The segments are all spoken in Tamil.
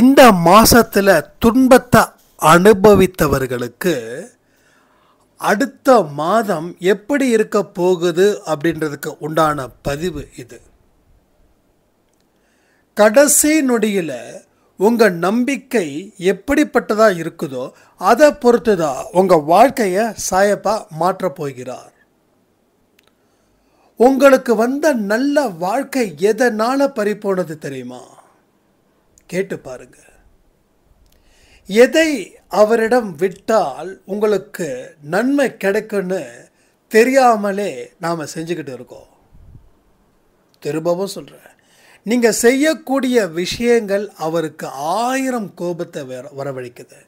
இந்த மாதத்தில் துன்பத்தை அனுபவித்தவர்களுக்கு அடுத்த மாதம் எப்படி இருக்க போகுது அப்படின்றதுக்கு உண்டான பதிவு இது கடைசி நொடியில் உங்கள் நம்பிக்கை எப்படிப்பட்டதாக இருக்குதோ அதை பொறுத்து தான் உங்கள் வாழ்க்கையை சாயப்பாக மாற்றப் போகிறார் உங்களுக்கு வந்த நல்ல வாழ்க்கை எதனால் பறிப்போனது தெரியுமா கேட்டு பாருங்க எதை அவரிடம் விட்டால் உங்களுக்கு நன்மை கிடைக்குன்னு தெரியாமலே நாம் செஞ்சுக்கிட்டு இருக்கோம் திரும்பவும் சொல்கிறேன் நீங்கள் செய்யக்கூடிய விஷயங்கள் அவருக்கு ஆயிரம் கோபத்தை வர வரவழைக்குது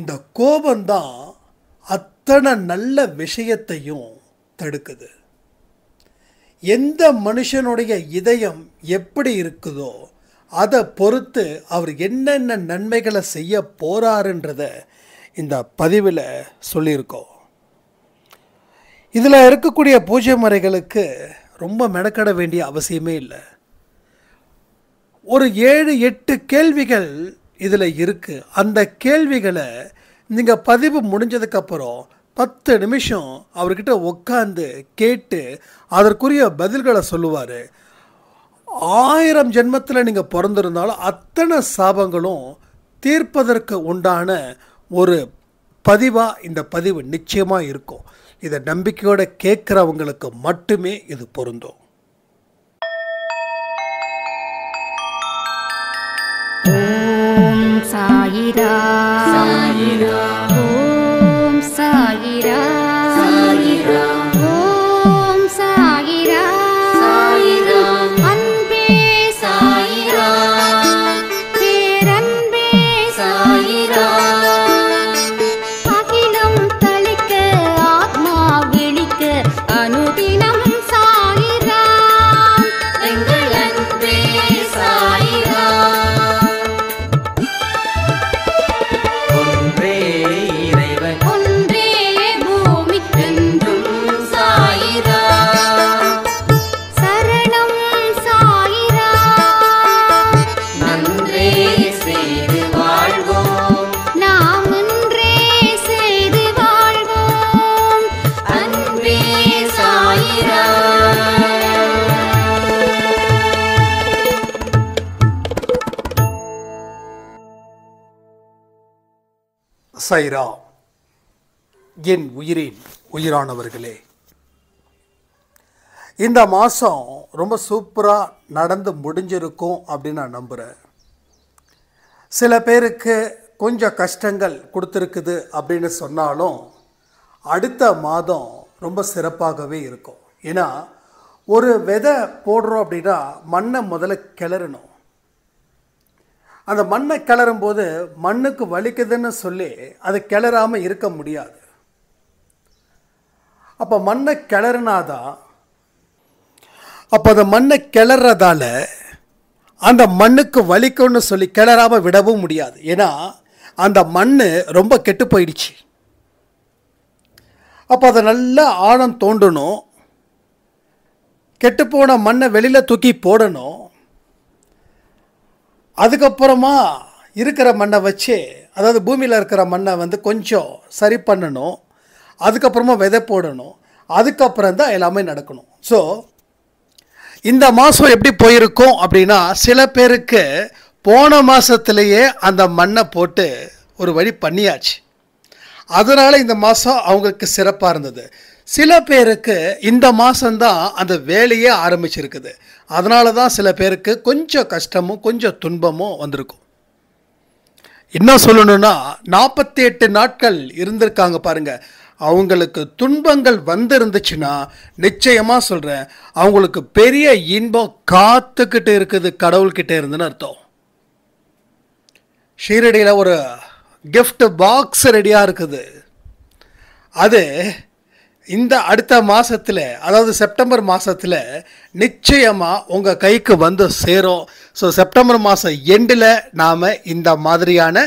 இந்த கோபந்தான் அத்தனை நல்ல விஷயத்தையும் தடுக்குது எந்த மனுஷனுடைய இதயம் எப்படி இருக்குதோ அதை பொறுத்து அவர் என்னென்ன நன்மைகளை செய்ய போகிறாருன்றத இந்த பதிவில் சொல்லியிருக்கோம் இதில் இருக்கக்கூடிய பூஜை முறைகளுக்கு ரொம்ப மெனக்கட வேண்டிய அவசியமே இல்லை ஒரு ஏழு எட்டு கேள்விகள் இதில் இருக்குது அந்த கேள்விகளை நீங்கள் பதிவு முடிஞ்சதுக்கப்புறம் பத்து நிமிஷம் அவர்கிட்ட உட்காந்து கேட்டு அதற்குரிய பதில்களை சொல்லுவார் ஆயிரம் ஜென்மத்தில் நீங்கள் பிறந்திருந்தாலும் அத்தனை சாபங்களும் தீர்ப்பதற்கு உண்டான ஒரு பதிவாக இந்த பதிவு நிச்சயமாக இருக்கும் இதை நம்பிக்கையோடு கேட்குறவங்களுக்கு மட்டுமே இது பொருந்தும் சாயிரா சாயிரா சைரா என் உயிரின் உயிரானவர்களே இந்த மாதம் ரொம்ப சூப்பராக நடந்து முடிஞ்சிருக்கும் அப்படின்னு நான் நம்புகிறேன் சில பேருக்கு கொஞ்சம் கஷ்டங்கள் கொடுத்துருக்குது அப்படின்னு சொன்னாலும் அடுத்த மாதம் ரொம்ப சிறப்பாகவே இருக்கும் ஏன்னா ஒரு விதை போடுறோம் அப்படின்னா மண்ணை முதல்ல கிளறணும் அந்த மண்ணை கிளறும் போது மண்ணுக்கு வலிக்குதுன்னு சொல்லி அது கிளறாமல் இருக்க முடியாது அப்போ மண்ணை கிளறுனாதான் அப்போ அந்த மண்ணை கிளறதால அந்த மண்ணுக்கு வலிக்கும்னு சொல்லி கிளறாமல் விடவும் முடியாது ஏன்னா அந்த மண் ரொம்ப கெட்டு போயிடுச்சு அப்போ அதை நல்லா ஆழம் தோண்டணும் கெட்டுப்போன மண்ணை வெளியில் தூக்கி போடணும் அதுக்கப்புறமா இருக்கிற மண்ணை வச்சு அதாவது பூமியில் இருக்கிற மண்ணை வந்து கொஞ்சம் சரி பண்ணணும் அதுக்கப்புறமா விதை போடணும் அதுக்கப்புறம் தான் எல்லாமே நடக்கணும் ஸோ இந்த மாதம் எப்படி போயிருக்கும் அப்படின்னா சில பேருக்கு போன மாதத்துலேயே அந்த மண்ணை போட்டு ஒரு வழி பண்ணியாச்சு அதனால் இந்த மாதம் அவங்களுக்கு சிறப்பாக இருந்தது சில பேருக்கு இந்த மாதம்தான் அந்த வேலையே ஆரம்பிச்சிருக்குது அதனால தான் சில பேருக்கு கொஞ்சம் கஷ்டமும் கொஞ்சம் துன்பமும் வந்திருக்கும் என்ன சொல்லணும்னா நாற்பத்தி எட்டு நாட்கள் இருந்திருக்காங்க பாருங்கள் அவங்களுக்கு துன்பங்கள் வந்திருந்துச்சுன்னா நிச்சயமாக சொல்கிறேன் அவங்களுக்கு பெரிய இன்பம் காத்துக்கிட்டு இருக்குது கடவுள்கிட்ட இருந்துன்னு அர்த்தம் ஷீரடியில் ஒரு கிஃப்ட் பாக்ஸ் ரெடியாக இருக்குது அது இந்த அடுத்த மாதத்தில் அதாவது செப்டம்பர் மாதத்தில் நிச்சயமாக உங்கள் கைக்கு வந்து சேரும் ஸோ செப்டம்பர் மாதம் எண்டில் நாம் இந்த மாதிரியான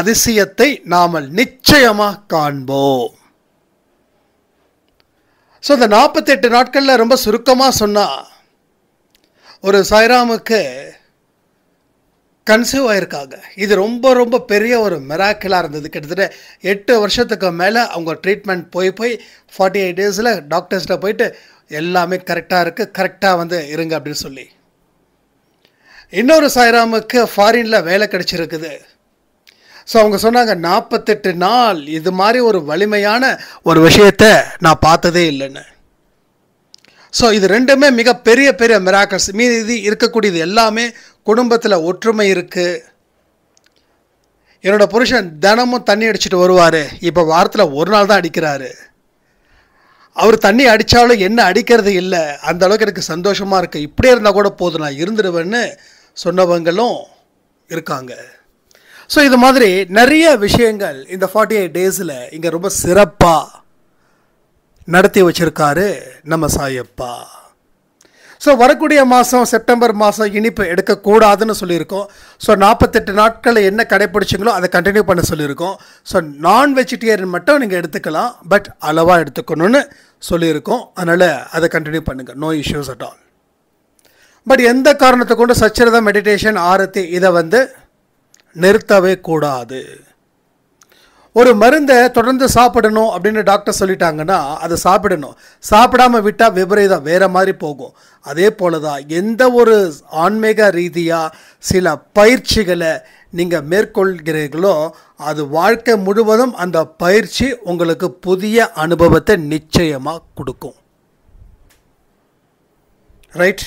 அதிசயத்தை நாம் நிச்சயமாக காண்போம் ஸோ இந்த நாற்பத்தெட்டு நாட்களில் ரொம்ப சுருக்கமாக சொன்னால் ஒரு சாய்ராமுக்கு கன்சீவ் ஆயிருக்காங்க இது ரொம்ப ரொம்ப பெரிய ஒரு மெராக்கிளாக இருந்தது கிட்டத்தட்ட எட்டு வருஷத்துக்கு மேலே அவங்க ட்ரீட்மெண்ட் போய் போய் ஃபார்ட்டி எயிட் டேஸில் டாக்டர்ஸ்கிட்ட போயிட்டு எல்லாமே கரெக்டாக இருக்குது கரெக்டாக வந்து இருங்க அப்படின்னு சொல்லி இன்னொரு சாய்ராமுக்கு ஃபாரினில் வேலை கிடச்சிருக்குது ஸோ அவங்க சொன்னாங்க நாற்பத்தெட்டு நாள் இது மாதிரி ஒரு வலிமையான ஒரு விஷயத்தை நான் பார்த்ததே இல்லைன்னு ஸோ இது ரெண்டுமே மிகப்பெரிய பெரிய மிராக்கல்ஸ் மீதி இது இருக்கக்கூடியது எல்லாமே குடும்பத்தில் ஒற்றுமை இருக்குது என்னோடய புருஷன் தினமும் தண்ணி அடிச்சுட்டு வருவார் இப்போ வாரத்தில் ஒரு நாள் தான் அடிக்கிறாரு அவர் தண்ணி அடித்தாலும் என்ன அடிக்கிறது இல்லை அந்த அளவுக்கு எனக்கு சந்தோஷமாக இருக்குது இப்படியே இருந்தால் கூட போதும் நான் இருந்துடுவேன்னு சொன்னவங்களும் இருக்காங்க ஸோ இது மாதிரி நிறைய விஷயங்கள் இந்த ஃபார்ட்டி எயிட் டேஸில் இங்கே ரொம்ப சிறப்பாக நடத்தி வச்சுருக்காரு நம்ம சாயப்பா ஸோ வரக்கூடிய மாதம் செப்டம்பர் மாதம் இனிப்பு எடுக்கக்கூடாதுன்னு சொல்லியிருக்கோம் ஸோ நாற்பத்தெட்டு நாட்கள் என்ன கடைப்பிடிச்சிங்களோ அதை கண்டினியூ பண்ண சொல்லியிருக்கோம் ஸோ நான் வெஜிடேரியன் மட்டும் நீங்கள் எடுத்துக்கலாம் பட் அளவாக எடுத்துக்கணும்னு சொல்லியிருக்கோம் அதனால் அதை கண்டினியூ பண்ணுங்கள் no issues at all but எந்த காரணத்தை கொண்டு சச்சரிதம் மெடிடேஷன் ஆரத்தி இதை வந்து நிறுத்தவே கூடாது ஒரு மருந்தை தொடர்ந்து சாப்பிடணும் அப்படின்னு டாக்டர் சொல்லிட்டாங்கன்னா அதை சாப்பிடணும் சாப்பிடாமல் விட்டால் விபரீதம் வேறு மாதிரி போகும் அதே போல் தான் எந்த ஒரு ஆன்மீக ரீதியாக சில பயிற்சிகளை நீங்கள் மேற்கொள்கிறீர்களோ அது வாழ்க்கை முழுவதும் அந்த பயிற்சி உங்களுக்கு புதிய அனுபவத்தை நிச்சயமாக கொடுக்கும் ரைட்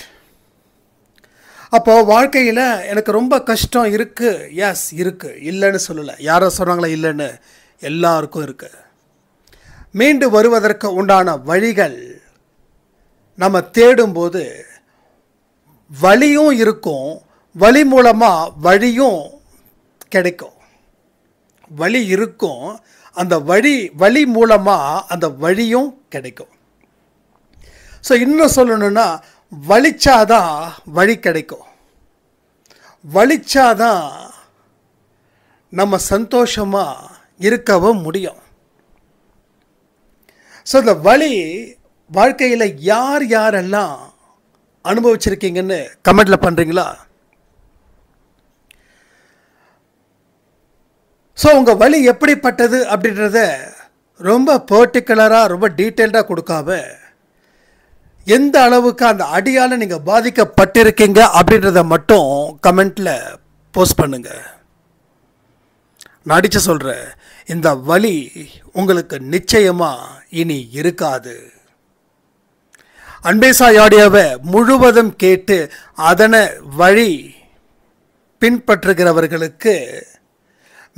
அப்போது வாழ்க்கையில் எனக்கு ரொம்ப கஷ்டம் இருக்குது எஸ் இருக்குது இல்லைன்னு சொல்லலை யாரோ சொன்னாங்களா இல்லைன்னு எல்லாருக்கும் இருக்குது மீண்டு வருவதற்கு உண்டான வழிகள் நம்ம தேடும்போது வழியும் இருக்கும் வழி மூலமாக வழியும் கிடைக்கும் வழி இருக்கும் அந்த வழி வழி மூலமாக அந்த வழியும் கிடைக்கும் ஸோ இன்னும் சொல்லணுன்னா வலிச்சாதான் வழி கிடைக்கும் வலிச்சாதான் நம்ம சந்தோஷமாக இருக்கவும் முடியும் ஸோ இந்த வழி வாழ்க்கையில் யார் யாரெல்லாம் அனுபவிச்சிருக்கீங்கன்னு கமெண்டில் பண்ணுறீங்களா ஸோ உங்கள் வழி எப்படிப்பட்டது அப்படின்றத ரொம்ப பர்டிகுலராக ரொம்ப டீட்டெயில்டாக கொடுக்காம எந்த அளவுக்கு அந்த அடியால் நீங்கள் பாதிக்கப்பட்டிருக்கீங்க அப்படின்றத மட்டும் கமெண்டில் போஸ்ட் பண்ணுங்க நான் அடிச்சு சொல்கிறேன் இந்த வழி உங்களுக்கு நிச்சயமாக இனி இருக்காது அன்பேசாயாடியாவை முழுவதும் கேட்டு அதனை வழி பின்பற்றுகிறவர்களுக்கு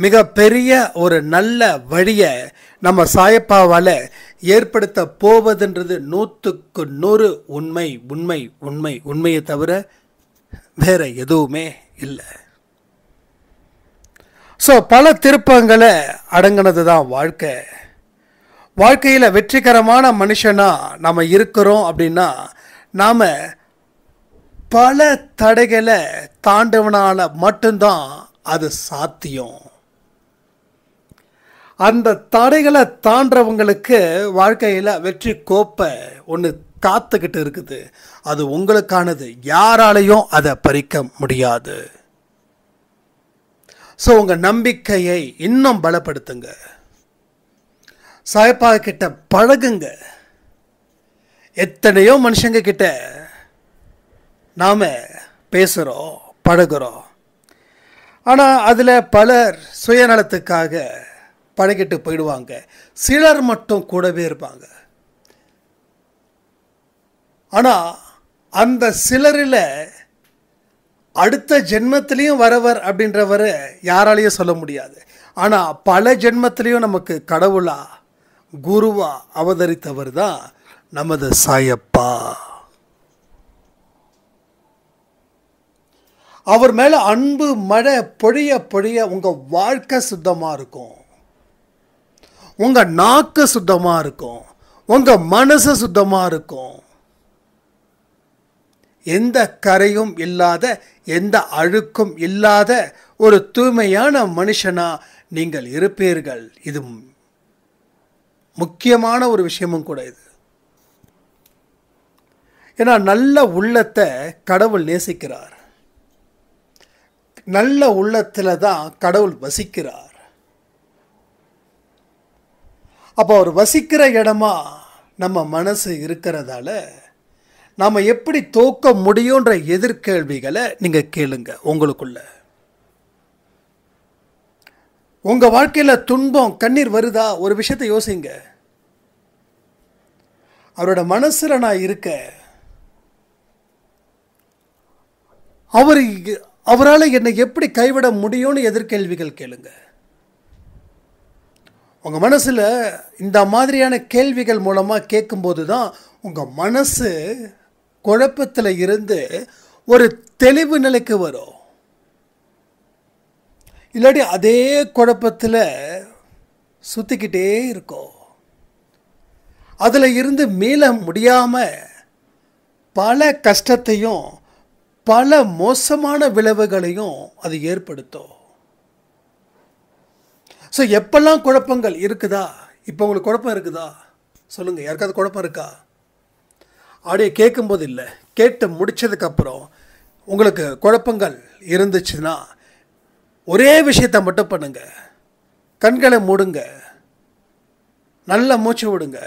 மிக பெரிய ஒரு நல்ல வழியை நம்ம சாயப்பாவால் ஏற்படுத்த போவதுன்றது நூற்றுக்கு நூறு உண்மை உண்மை உண்மை உண்மையை தவிர வேற எதுவுமே இல்லை ஸோ பல திருப்பங்களை அடங்கினது தான் வாழ்க்கை வாழ்க்கையில் வெற்றிகரமான மனுஷனாக நம்ம இருக்கிறோம் அப்படின்னா நாம் பல தடைகளை தாண்டவனால் மட்டும்தான் அது சாத்தியம் அந்த தடைகளை தாண்டவங்களுக்கு வாழ்க்கையில் வெற்றி கோப்பை ஒன்று காத்துக்கிட்டு இருக்குது அது உங்களுக்கானது யாராலையும் அதை பறிக்க முடியாது ஸோ உங்கள் நம்பிக்கையை இன்னும் பலப்படுத்துங்க சாயப்பா கிட்ட பழகுங்க எத்தனையோ மனுஷங்க கிட்ட நாம் பேசுகிறோம் பழகிறோம் ஆனால் அதில் பலர் சுயநலத்துக்காக பழகிட்டு போயிடுவாங்க சிலர் மட்டும் கூடவே இருப்பாங்க ஆனால் அந்த சிலரில் அடுத்த ஜென்மத்திலையும் வரவர் அப்படின்றவரை யாராலையும் சொல்ல முடியாது ஆனால் பல ஜென்மத்திலையும் நமக்கு கடவுளாக குருவா அவதரித்தவர் தான் நமது சாயப்பா அவர் மேலே அன்பு மழை பொழிய பொழிய உங்கள் வாழ்க்கை சுத்தமாக இருக்கும் உங்கள் நாக்கு சுத்தமாக இருக்கும் உங்கள் மனசு சுத்தமாக இருக்கும் எந்த கரையும் இல்லாத எந்த அழுக்கும் இல்லாத ஒரு தூய்மையான மனுஷனா நீங்கள் இருப்பீர்கள் இது முக்கியமான ஒரு விஷயமும் கூட இது ஏன்னா நல்ல உள்ளத்தை கடவுள் நேசிக்கிறார் நல்ல உள்ளத்தில் தான் கடவுள் வசிக்கிறார் அப்போ அவர் வசிக்கிற இடமா நம்ம மனசு இருக்கிறதால நாம் எப்படி தோக்க முடியுன்ற எதிர்கேள்விகளை நீங்கள் கேளுங்க உங்களுக்குள்ள உங்கள் வாழ்க்கையில் துன்பம் கண்ணீர் வருதா ஒரு விஷயத்தை யோசிங்க அவரோட மனசில் நான் இருக்க அவர் அவரால் என்னை எப்படி கைவிட முடியும்னு எதிர்கேள்விகள் கேளுங்கள் உங்கள் மனசில் இந்த மாதிரியான கேள்விகள் மூலமாக கேட்கும்போது தான் உங்கள் மனசு குழப்பத்தில் இருந்து ஒரு தெளிவு நிலைக்கு வரும் இல்லாட்டி அதே குழப்பத்தில் சுற்றிக்கிட்டே இருக்கும் அதில் இருந்து மீள முடியாமல் பல கஷ்டத்தையும் பல மோசமான விளைவுகளையும் அது ஏற்படுத்தும் ஸோ எப்பெல்லாம் குழப்பங்கள் இருக்குதா இப்போ உங்களுக்கு குழப்பம் இருக்குதா சொல்லுங்கள் யாருக்காவது குழப்பம் இருக்கா ஆடியோ கேட்கும்போது இல்லை கேட்டு முடித்ததுக்கப்புறம் உங்களுக்கு குழப்பங்கள் இருந்துச்சுன்னா ஒரே விஷயத்தை மட்டும் பண்ணுங்கள் கண்களை மூடுங்க நல்லா மூச்சு விடுங்க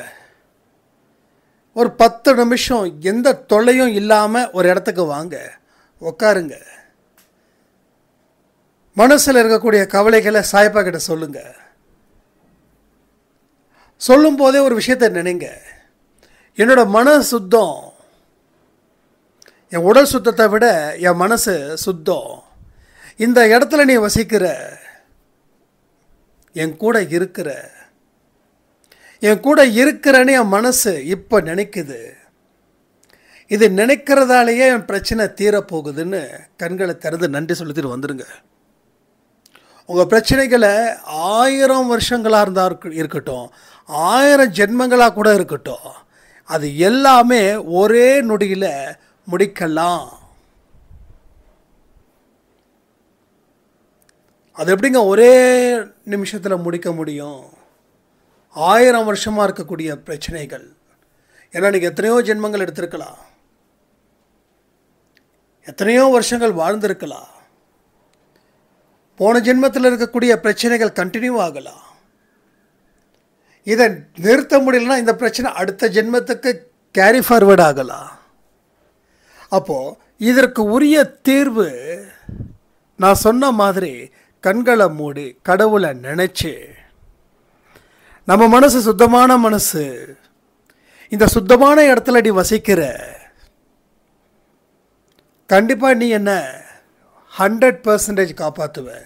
ஒரு பத்து நிமிஷம் எந்த தொல்லையும் இல்லாமல் ஒரு இடத்துக்கு வாங்க உக்காருங்க மனசில் இருக்கக்கூடிய கவலைகளை சாய்ப்பா கிட்ட சொல்லுங்க சொல்லும் போதே ஒரு விஷயத்தை நினைங்க என்னோட மன சுத்தம் என் உடல் சுத்தத்தை விட என் மனசு சுத்தம் இந்த இடத்துல நீ வசிக்கிற என் கூட இருக்கிற என் கூட இருக்கிறேன்னு என் மனசு இப்போ நினைக்குது இது நினைக்கிறதாலேயே என் பிரச்சனை தீரப்போகுதுன்னு கண்களை திறந்து நன்றி சொல்லிட்டு வந்துடுங்க உங்கள் பிரச்சனைகளை ஆயிரம் வருஷங்களாக இருந்தால் இருக்கட்டும் ஆயிரம் ஜென்மங்களாக கூட இருக்கட்டும் அது எல்லாமே ஒரே நொடியில் முடிக்கலாம் அது எப்படிங்க ஒரே நிமிஷத்தில் முடிக்க முடியும் ஆயிரம் வருஷமாக இருக்கக்கூடிய பிரச்சனைகள் ஏன்னா நீங்கள் எத்தனையோ ஜென்மங்கள் எடுத்திருக்கலாம் எத்தனையோ வருஷங்கள் வாழ்ந்திருக்கலாம் போன ஜென்மத்தில் இருக்கக்கூடிய பிரச்சனைகள் கண்டினியூ ஆகலாம் இதை நிறுத்த முடியலன்னா இந்த பிரச்சனை அடுத்த ஜென்மத்துக்கு கேரி ஃபார்வர்ட் ஆகலாம் அப்போது இதற்கு உரிய தீர்வு நான் சொன்ன மாதிரி கண்களை மூடி கடவுளை நினச்சி நம்ம மனசு சுத்தமான மனசு இந்த சுத்தமான இடத்துல நீ வசிக்கிற கண்டிப்பாக நீ என்ன ஹண்ட்ரட் பர்சன்டேஜ் காப்பாற்றுவேன்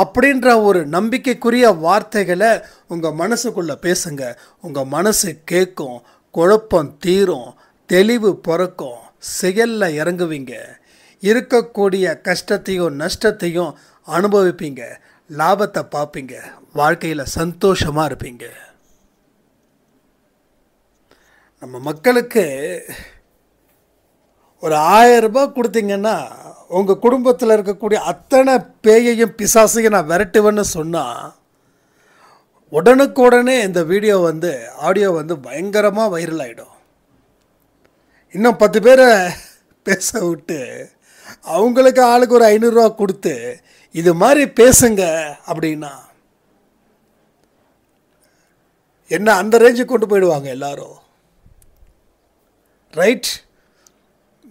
அப்படின்ற ஒரு நம்பிக்கைக்குரிய வார்த்தைகளை உங்கள் மனசுக்குள்ளே பேசுங்க உங்கள் மனசு கேட்கும் குழப்பம் தீரும் தெளிவு பிறக்கும் செயலில் இறங்குவீங்க இருக்கக்கூடிய கஷ்டத்தையும் நஷ்டத்தையும் அனுபவிப்பீங்க லாபத்தை பார்ப்பீங்க வாழ்க்கையில் சந்தோஷமாக இருப்பீங்க நம்ம மக்களுக்கு ஒரு ஆயிரம் ரூபாய் கொடுத்தீங்கன்னா உங்கள் குடும்பத்தில் இருக்கக்கூடிய அத்தனை பேயையும் பிசாசையும் நான் விரட்டுவேன்னு சொன்னால் உடனுக்குடனே இந்த வீடியோ வந்து ஆடியோ வந்து பயங்கரமாக வைரல் ஆகிடும் இன்னும் பத்து பேரை பேச விட்டு அவங்களுக்கு ஆளுக்கு ஒரு ஐநூறுரூவா கொடுத்து இது மாதிரி பேசுங்க அப்படின்னா என்ன அந்த ரேஞ்சுக்கு கொண்டு போயிடுவாங்க எல்லாரும் ரைட்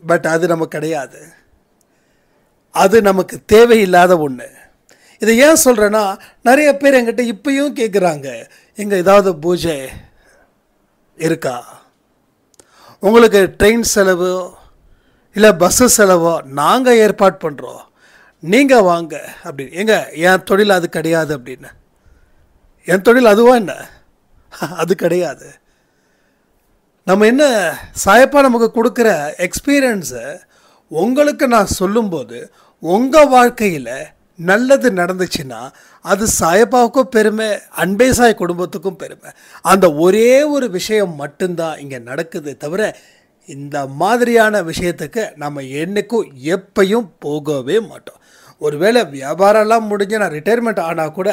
பட் அது நமக்கு கிடையாது அது நமக்கு தேவையில்லாத ஒன்று இதை ஏன் சொல்கிறேன்னா நிறைய பேர் எங்கிட்ட இப்பயும் கேட்குறாங்க எங்கள் ஏதாவது பூஜை இருக்கா உங்களுக்கு ட்ரெயின் செலவு இல்லை பஸ்ஸு செலவோ நாங்கள் ஏற்பாடு பண்ணுறோம் நீங்கள் வாங்க அப்படின்னு எங்க என் தொழில் அது கிடையாது அப்படின்னு என் தொழில் அதுவா என்ன அது கிடையாது நம்ம என்ன சாயப்பா நமக்கு கொடுக்குற எக்ஸ்பீரியன்ஸை உங்களுக்கு நான் சொல்லும்போது உங்கள் வாழ்க்கையில் நல்லது நடந்துச்சுன்னா அது சாயப்பாவுக்கும் பெருமை அன்பே சாய் குடும்பத்துக்கும் பெருமை அந்த ஒரே ஒரு விஷயம் மட்டும்தான் இங்கே நடக்குது தவிர இந்த மாதிரியான விஷயத்துக்கு நம்ம என்றைக்கும் எப்பையும் போகவே மாட்டோம் ஒருவேளை வியாபாரம்லாம் முடிஞ்சு நான் ரிட்டையர்மெண்ட் ஆனால் கூட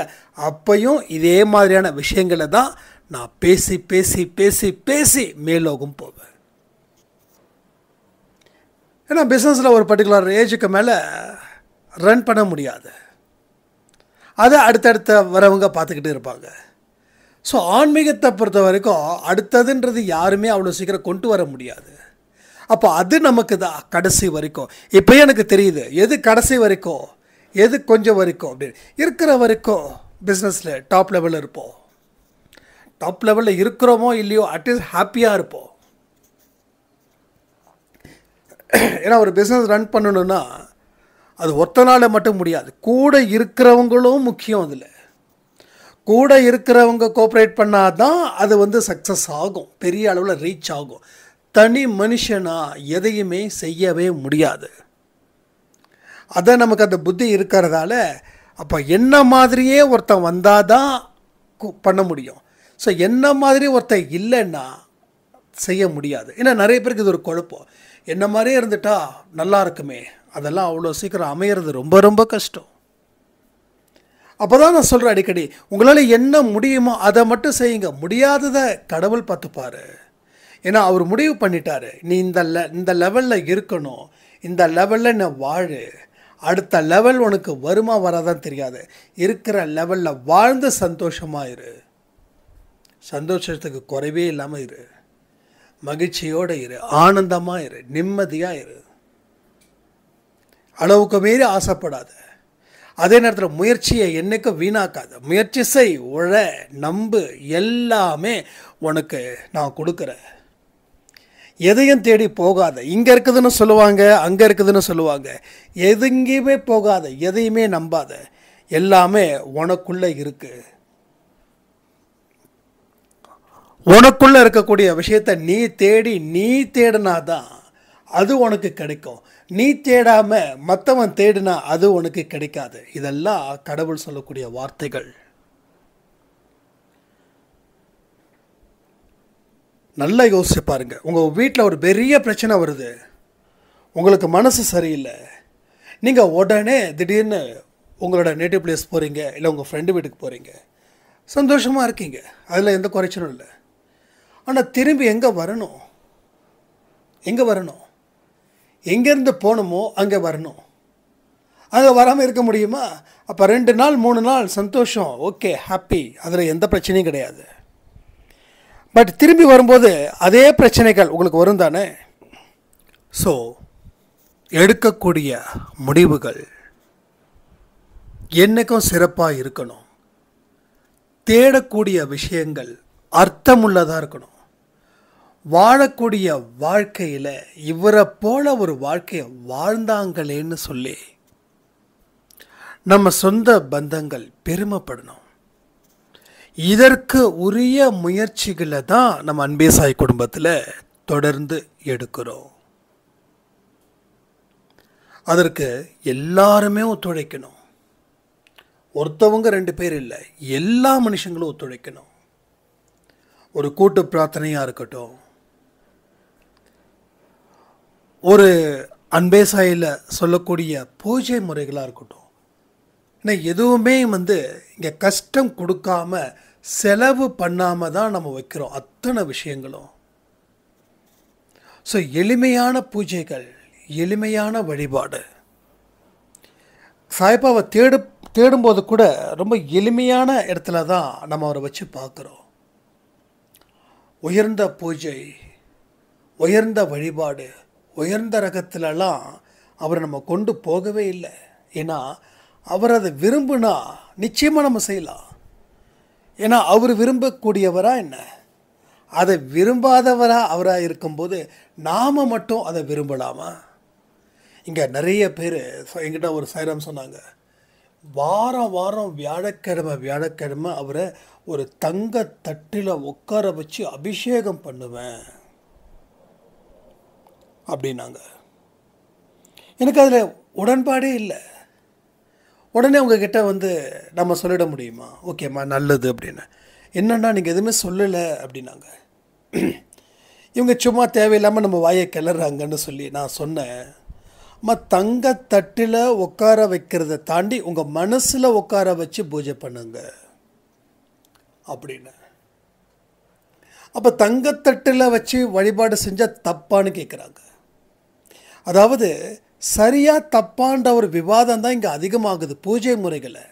அப்பையும் இதே மாதிரியான விஷயங்களை தான் நான் பேசி பேசி பேசி பேசி மேலோகம் போவேன் ஏன்னா பிஸ்னஸில் ஒரு பர்டிகுலர் ஏஜுக்கு மேலே ரன் பண்ண முடியாது அதை அடுத்தடுத்த வரவங்க பார்த்துக்கிட்டு இருப்பாங்க ஸோ ஆன்மீகத்தை பொறுத்த வரைக்கும் அடுத்ததுன்றது யாருமே அவ்வளோ சீக்கிரம் கொண்டு வர முடியாது அப்போ அது நமக்கு தான் கடைசி வரைக்கும் இப்போயே எனக்கு தெரியுது எது கடைசி வரைக்கும் எது கொஞ்சம் வரைக்கும் அப்படின்னு இருக்கிற வரைக்கும் பிஸ்னஸில் டாப் லெவலில் இருப்போம் டாப் லெவலில் இருக்கிறோமோ இல்லையோ அட்லீஸ்ட் ஹாப்பியாக இருப்போம் ஏன்னா ஒரு பிஸ்னஸ் ரன் பண்ணணுன்னா அது ஒத்தனால் மட்டும் முடியாது கூட இருக்கிறவங்களும் முக்கியம் அதில் கூட இருக்கிறவங்க கோஆப்ரேட் பண்ணால் தான் அது வந்து சக்ஸஸ் ஆகும் பெரிய அளவில் ரீச் ஆகும் தனி மனுஷனாக எதையுமே செய்யவே முடியாது அதை நமக்கு அந்த புத்தி இருக்கிறதால அப்போ என்ன மாதிரியே ஒருத்தன் வந்தால் தான் பண்ண முடியும் ஸோ என்ன மாதிரி ஒருத்தன் இல்லைன்னா செய்ய முடியாது ஏன்னா நிறைய பேருக்கு இது ஒரு குழப்பம் என்ன மாதிரியே இருந்துட்டா நல்லா இருக்குமே அதெல்லாம் அவ்வளோ சீக்கிரம் அமையிறது ரொம்ப ரொம்ப கஷ்டம் அப்போ தான் நான் சொல்கிறேன் அடிக்கடி உங்களால் என்ன முடியுமோ அதை மட்டும் செய்யுங்க முடியாததை கடவுள் பார்த்துப்பார் ஏன்னா அவர் முடிவு பண்ணிட்டார் நீ இந்த லெ இந்த லெவலில் இருக்கணும் இந்த லெவலில் நான் வாழு அடுத்த லெவல் உனக்கு வருமா வராதான் தெரியாது இருக்கிற லெவலில் வாழ்ந்து சந்தோஷமாக இரு சந்தோஷத்துக்கு குறைவே இல்லாமல் இரு மகிழ்ச்சியோடு இரு ஆனந்தமாக இரு நிம்மதியாக இரு அளவுக்கு மீறி ஆசைப்படாத அதே நேரத்தில் முயற்சியை என்றைக்கும் வீணாக்காத முயற்சி செய் உழ நம்பு எல்லாமே உனக்கு நான் கொடுக்குறேன் எதையும் தேடி போகாத இங்கே இருக்குதுன்னு சொல்லுவாங்க அங்கே இருக்குதுன்னு சொல்லுவாங்க எதுங்கேயுமே போகாத எதையுமே நம்பாத எல்லாமே உனக்குள்ளே இருக்குது உனக்குள்ளே இருக்கக்கூடிய விஷயத்தை நீ தேடி நீ தேடினாதான் அது உனக்கு கிடைக்கும் நீ தேடாமல் மற்றவன் தேடினா அது உனக்கு கிடைக்காது இதெல்லாம் கடவுள் சொல்லக்கூடிய வார்த்தைகள் நல்லா யோசிச்சு பாருங்கள் உங்கள் வீட்டில் ஒரு பெரிய பிரச்சனை வருது உங்களுக்கு மனசு சரியில்லை நீங்கள் உடனே திடீர்னு உங்களோட நேட்டிவ் பிளேஸ் போகிறீங்க இல்லை உங்கள் ஃப்ரெண்டு வீட்டுக்கு போகிறீங்க சந்தோஷமாக இருக்கீங்க அதில் எந்த குறைச்சலும் இல்லை ஆனால் திரும்பி எங்கே வரணும் எங்கே வரணும் எங்கேருந்து போகணுமோ அங்கே வரணும் அங்கே வராமல் இருக்க முடியுமா அப்போ ரெண்டு நாள் மூணு நாள் சந்தோஷம் ஓகே ஹாப்பி அதில் எந்த பிரச்சனையும் கிடையாது பட் திரும்பி வரும்போது அதே பிரச்சனைகள் உங்களுக்கு வரும் தானே ஸோ எடுக்கக்கூடிய முடிவுகள் என்றைக்கும் சிறப்பாக இருக்கணும் தேடக்கூடிய விஷயங்கள் அர்த்தமுள்ளதாக இருக்கணும் வாழக்கூடிய வாழ்க்கையில் இவரை போல ஒரு வாழ்க்கையை வாழ்ந்தாங்களேன்னு சொல்லி நம்ம சொந்த பந்தங்கள் பெருமைப்படணும் இதற்கு உரிய முயற்சிகளை தான் நம்ம அன்பே சாய் குடும்பத்தில் தொடர்ந்து எடுக்கிறோம் அதற்கு எல்லாருமே ஒத்துழைக்கணும் ஒருத்தவங்க ரெண்டு பேர் இல்லை எல்லா மனுஷங்களும் ஒத்துழைக்கணும் ஒரு கூட்டு பிரார்த்தனையாக இருக்கட்டும் ஒரு அன்பே சாயில் சொல்லக்கூடிய பூஜை முறைகளாக இருக்கட்டும் ஏன்னா எதுவுமே வந்து இங்கே கஷ்டம் கொடுக்காம செலவு பண்ணாமல் தான் நம்ம வைக்கிறோம் அத்தனை விஷயங்களும் ஸோ எளிமையான பூஜைகள் எளிமையான வழிபாடு சாய்பாவை தேடு தேடும்போது கூட ரொம்ப எளிமையான இடத்துல தான் நம்ம அவரை வச்சு பார்க்குறோம் உயர்ந்த பூஜை உயர்ந்த வழிபாடு உயர்ந்த ரகத்திலலாம் அவரை நம்ம கொண்டு போகவே இல்லை ஏன்னா அவர் அதை விரும்புனா நிச்சயமாக நம்ம செய்யலாம் ஏன்னா அவர் விரும்பக்கூடியவரா என்ன அதை விரும்பாதவராக அவராக இருக்கும்போது நாம் மட்டும் அதை விரும்பலாமா இங்கே நிறைய பேர் எங்கிட்ட ஒரு சைரம் சொன்னாங்க வாரம் வாரம் வியாழக்கிழமை வியாழக்கிழமை அவரை ஒரு தங்க தட்டில் உட்கார வச்சு அபிஷேகம் பண்ணுவேன் அப்படின்னாங்க எனக்கு அதில் உடன்பாடே இல்லை உடனே கிட்ட வந்து நம்ம சொல்லிட முடியுமா ஓகேம்மா நல்லது அப்படின்னு என்னென்னா நீங்கள் எதுவுமே சொல்லலை அப்படின்னாங்க இவங்க சும்மா தேவையில்லாமல் நம்ம வாயை கிளறாங்கன்னு சொல்லி நான் சொன்னேன் அம்மா தங்கத்தட்டில் உட்கார வைக்கிறத தாண்டி உங்கள் மனசில் உட்கார வச்சு பூஜை பண்ணுங்க அப்படின்னு அப்போ தங்கத்தட்டில் வச்சு வழிபாடு செஞ்சால் தப்பான்னு கேட்குறாங்க அதாவது சரியாக தப்பான்ற ஒரு விவாதம் தான் இங்கே அதிகமாகுது பூஜை முறைகளை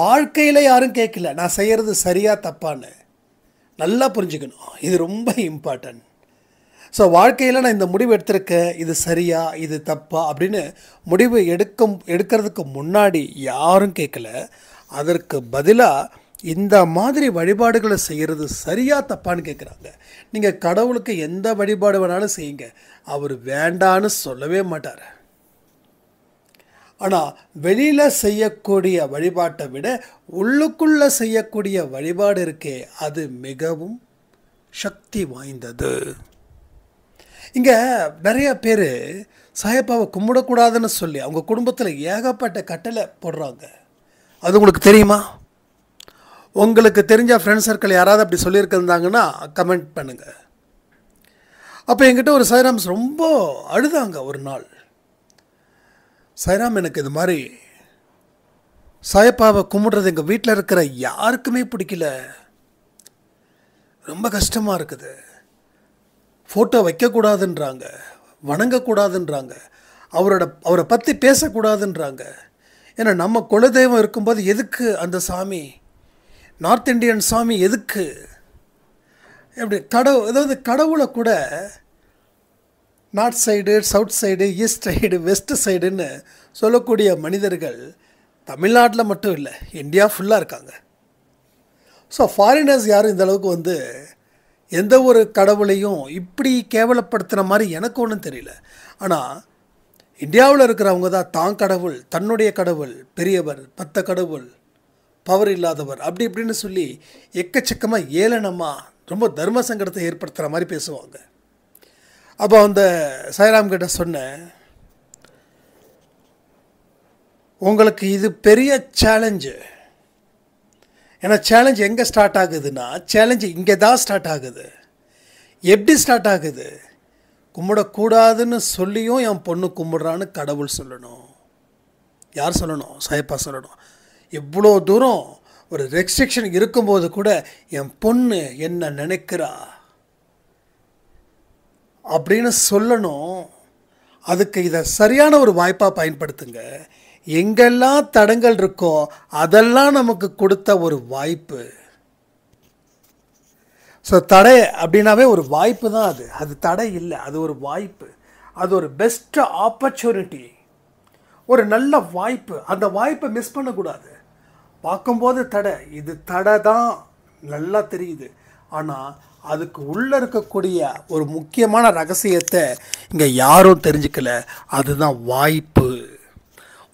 வாழ்க்கையில் யாரும் கேட்கல நான் செய்கிறது சரியாக தப்பான்னு நல்லா புரிஞ்சுக்கணும் இது ரொம்ப இம்பார்ட்டன்ட் ஸோ வாழ்க்கையில் நான் இந்த முடிவு எடுத்திருக்கேன் இது சரியா இது தப்பா அப்படின்னு முடிவு எடுக்கும் எடுக்கிறதுக்கு முன்னாடி யாரும் கேட்கல அதற்கு பதிலாக இந்த மாதிரி வழிபாடுகளை செய்கிறது சரியாக தப்பான்னு கேட்குறாங்க நீங்கள் கடவுளுக்கு எந்த வழிபாடு வேணாலும் செய்யுங்க அவர் வேண்டான்னு சொல்லவே மாட்டார் ஆனால் வெளியில் செய்யக்கூடிய வழிபாட்டை விட உள்ளுக்குள்ளே செய்யக்கூடிய வழிபாடு இருக்கே அது மிகவும் சக்தி வாய்ந்தது இங்கே நிறைய பேர் சாயப்பாவை கும்பிடக்கூடாதுன்னு சொல்லி அவங்க குடும்பத்தில் ஏகப்பட்ட கட்டளை போடுறாங்க அது உங்களுக்கு தெரியுமா உங்களுக்கு தெரிஞ்ச ஃப்ரெண்ட்ஸ் சர்க்கிள் யாராவது அப்படி சொல்லியிருக்கிருந்தாங்கன்னா கமெண்ட் பண்ணுங்கள் அப்போ என்கிட்ட ஒரு சைராம்ஸ் ரொம்ப அழுதாங்க ஒரு நாள் சைராம் எனக்கு இது மாதிரி சாயப்பாவை கும்பிடுறது எங்கள் வீட்டில் இருக்கிற யாருக்குமே பிடிக்கல ரொம்ப கஷ்டமாக இருக்குது ஃபோட்டோ வைக்கக்கூடாதுன்றாங்க வணங்கக்கூடாதுன்றாங்க அவரோட அவரை பற்றி பேசக்கூடாதுன்றாங்க ஏன்னா நம்ம குலதெய்வம் இருக்கும்போது எதுக்கு அந்த சாமி நார்த் இண்டியன் சாமி எதுக்கு எப்படி கடவுள் அதாவது கடவுளை கூட north side south side east side west சைடுன்னு சொல்லக்கூடிய மனிதர்கள் தமிழ்நாட்டில் மட்டும் இல்லை இந்தியா ஃபுல்லாக இருக்காங்க ஸோ ஃபாரினர்ஸ் யாரும் இந்தளவுக்கு வந்து எந்த ஒரு கடவுளையும் இப்படி கேவலப்படுத்துகிற மாதிரி எனக்கு ஒன்றும் தெரியல ஆனால் இந்தியாவில் இருக்கிறவங்க தான் தான் கடவுள் தன்னுடைய கடவுள் பெரியவர் பத்த கடவுள் பவர் இல்லாதவர் அப்படி இப்படின்னு சொல்லி எக்கச்சக்கமாக ஏளனமாக ரொம்ப தர்ம சங்கடத்தை ஏற்படுத்துகிற மாதிரி பேசுவாங்க அப்போ அந்த சாய்ராம் கிட்ட சொன்னேன் உங்களுக்கு இது பெரிய சேலஞ்சு ஏன்னா சேலஞ்ச் எங்கே ஸ்டார்ட் ஆகுதுன்னா சேலஞ்சு இங்கே தான் ஸ்டார்ட் ஆகுது எப்படி ஸ்டார்ட் ஆகுது கும்பிடக்கூடாதுன்னு சொல்லியும் என் பொண்ணு கும்பிட்றான்னு கடவுள் சொல்லணும் யார் சொல்லணும் சாய்ப்பா சொல்லணும் இவ்வளோ தூரம் ஒரு ரெஸ்ட்ரிக்ஷன் இருக்கும்போது கூட என் பொண்ணு என்ன நினைக்கிறா அப்படின்னு சொல்லணும் அதுக்கு இதை சரியான ஒரு வாய்ப்பாக பயன்படுத்துங்க எங்கெல்லாம் தடங்கள் இருக்கோ அதெல்லாம் நமக்கு கொடுத்த ஒரு வாய்ப்பு ஸோ தடை அப்படின்னாவே ஒரு வாய்ப்பு தான் அது அது தடை இல்லை அது ஒரு வாய்ப்பு அது ஒரு பெஸ்ட் ஆப்பர்ச்சுனிட்டி ஒரு நல்ல வாய்ப்பு அந்த வாய்ப்பை மிஸ் பண்ணக்கூடாது பார்க்கும்போது தடை இது தடை தான் நல்லா தெரியுது ஆனால் அதுக்கு உள்ளே இருக்கக்கூடிய ஒரு முக்கியமான ரகசியத்தை இங்கே யாரும் தெரிஞ்சுக்கல அதுதான் வாய்ப்பு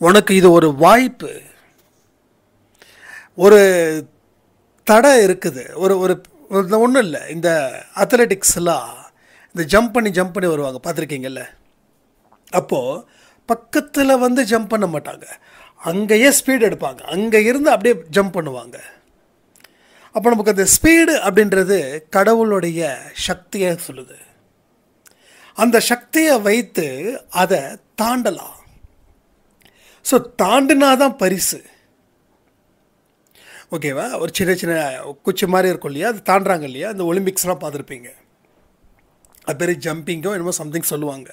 உனக்கு இது ஒரு வாய்ப்பு ஒரு தடை இருக்குது ஒரு ஒரு ஒன்றும் இல்லை இந்த அத்லெட்டிக்ஸ்லாம் இந்த ஜம்ப் பண்ணி ஜம்ப் பண்ணி வருவாங்க பார்த்துருக்கீங்கல்ல அப்போது பக்கத்தில் வந்து ஜம்ப் பண்ண மாட்டாங்க அங்கேயே ஸ்பீடு எடுப்பாங்க அங்கே இருந்து அப்படியே ஜம்ப் பண்ணுவாங்க அப்போ நமக்கு அந்த ஸ்பீடு அப்படின்றது கடவுளுடைய சக்தியை சொல்லுது அந்த சக்தியை வைத்து அதை தாண்டலாம் ஸோ தாண்டினா தான் பரிசு ஓகேவா ஒரு சின்ன சின்ன குச்சி மாதிரி இருக்கும் இல்லையா அது தாண்டுறாங்க இல்லையா அந்த ஒலிம்பிக்ஸ்லாம் பார்த்துருப்பீங்க அது பேர் ஜம்பிங்கோ என்னமோ சம்திங் சொல்லுவாங்க